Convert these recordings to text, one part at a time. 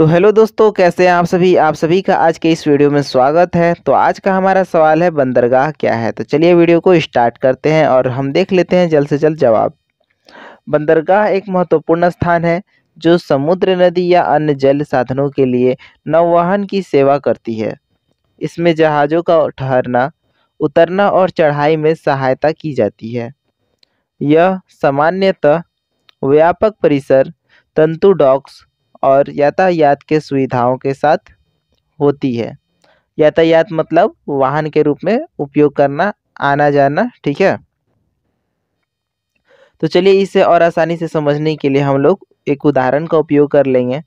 तो हेलो दोस्तों कैसे हैं आप सभी आप सभी का आज के इस वीडियो में स्वागत है तो आज का हमारा सवाल है बंदरगाह क्या है तो चलिए वीडियो को स्टार्ट करते हैं और हम देख लेते हैं जल्द से जल्द जवाब बंदरगाह एक महत्वपूर्ण स्थान है जो समुद्र नदी या अन्य जल साधनों के लिए नौवाहन की सेवा करती है इसमें जहाज़ों का ठहरना उतरना और चढ़ाई में सहायता की जाती है यह सामान्यतः व्यापक परिसर तंतु डॉक्स और यातायात के सुविधाओं के साथ होती है यातायात मतलब वाहन के रूप में उपयोग करना आना जाना ठीक है तो चलिए इसे और आसानी से समझने के लिए हम लोग एक उदाहरण का उपयोग कर लेंगे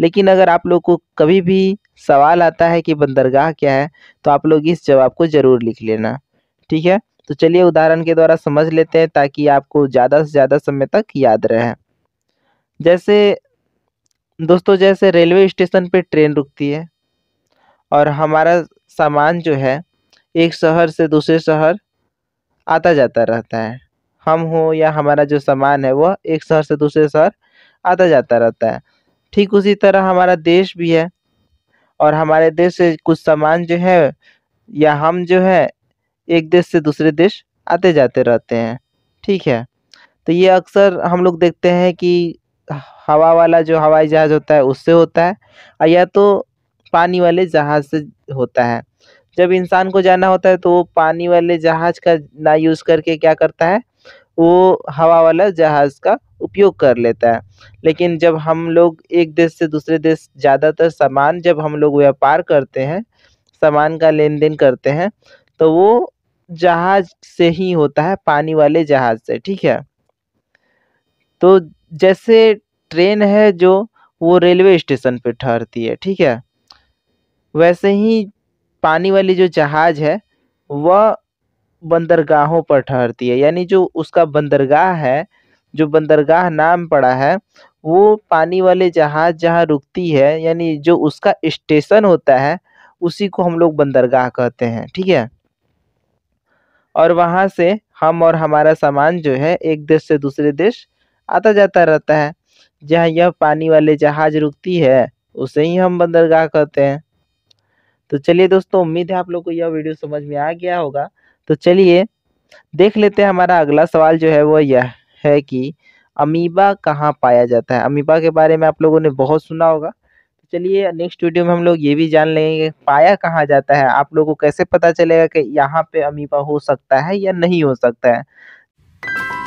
लेकिन अगर आप लोग को कभी भी सवाल आता है कि बंदरगाह क्या है तो आप लोग इस जवाब को ज़रूर लिख लेना ठीक है तो चलिए उदाहरण के द्वारा समझ लेते हैं ताकि आपको ज़्यादा से ज़्यादा समय तक याद रहे जैसे दोस्तों जैसे रेलवे स्टेशन पे ट्रेन रुकती है और हमारा सामान जो है एक शहर से दूसरे शहर आता जाता रहता है हम हो या हमारा जो सामान है वह एक शहर से दूसरे शहर आता जाता रहता है ठीक उसी तरह हमारा देश भी है और हमारे देश से कुछ सामान जो है या हम जो है एक देश से दूसरे देश आते जाते रहते हैं ठीक है तो ये अक्सर हम लोग देखते हैं कि हवा वाला जो हवाई जहाज होता है उससे होता है या तो पानी वाले जहाज से होता है जब इंसान को जाना होता है तो वो पानी वाले जहाज का ना यूज़ करके क्या करता है वो हवा वाला जहाज का उपयोग कर लेता है लेकिन जब हम लोग एक देश से दूसरे देश ज़्यादातर सामान जब हम लोग व्यापार करते हैं सामान का लेन देन करते हैं तो वो जहाज से ही होता है पानी वाले जहाज से ठीक है तो जैसे ट्रेन है जो वो रेलवे स्टेशन पे ठहरती है ठीक है वैसे ही पानी वाली जो जहाज है वह बंदरगाहों पर ठहरती है यानी जो उसका बंदरगाह है जो बंदरगाह नाम पड़ा है वो पानी वाले जहाज जहाँ रुकती है यानी जो उसका स्टेशन होता है उसी को हम लोग बंदरगाह कहते हैं ठीक है और वहाँ से हम और हमारा सामान जो है एक देश से दूसरे देश आता जाता रहता है जहाँ यह पानी वाले जहाज रुकती है उसे ही हम बंदरगाह कहते हैं तो चलिए दोस्तों उम्मीद है आप लोग को यह वीडियो समझ में आ गया होगा तो चलिए देख लेते हैं हमारा अगला सवाल जो है वो यह है कि अमीबा कहाँ पाया जाता है अमीबा के बारे में आप लोगों ने बहुत सुना होगा तो चलिए नेक्स्ट वीडियो में हम लोग ये भी जान लेंगे पाया कहाँ जाता है आप लोगों को कैसे पता चलेगा कि यहाँ पे अमीबा हो सकता है या नहीं हो सकता है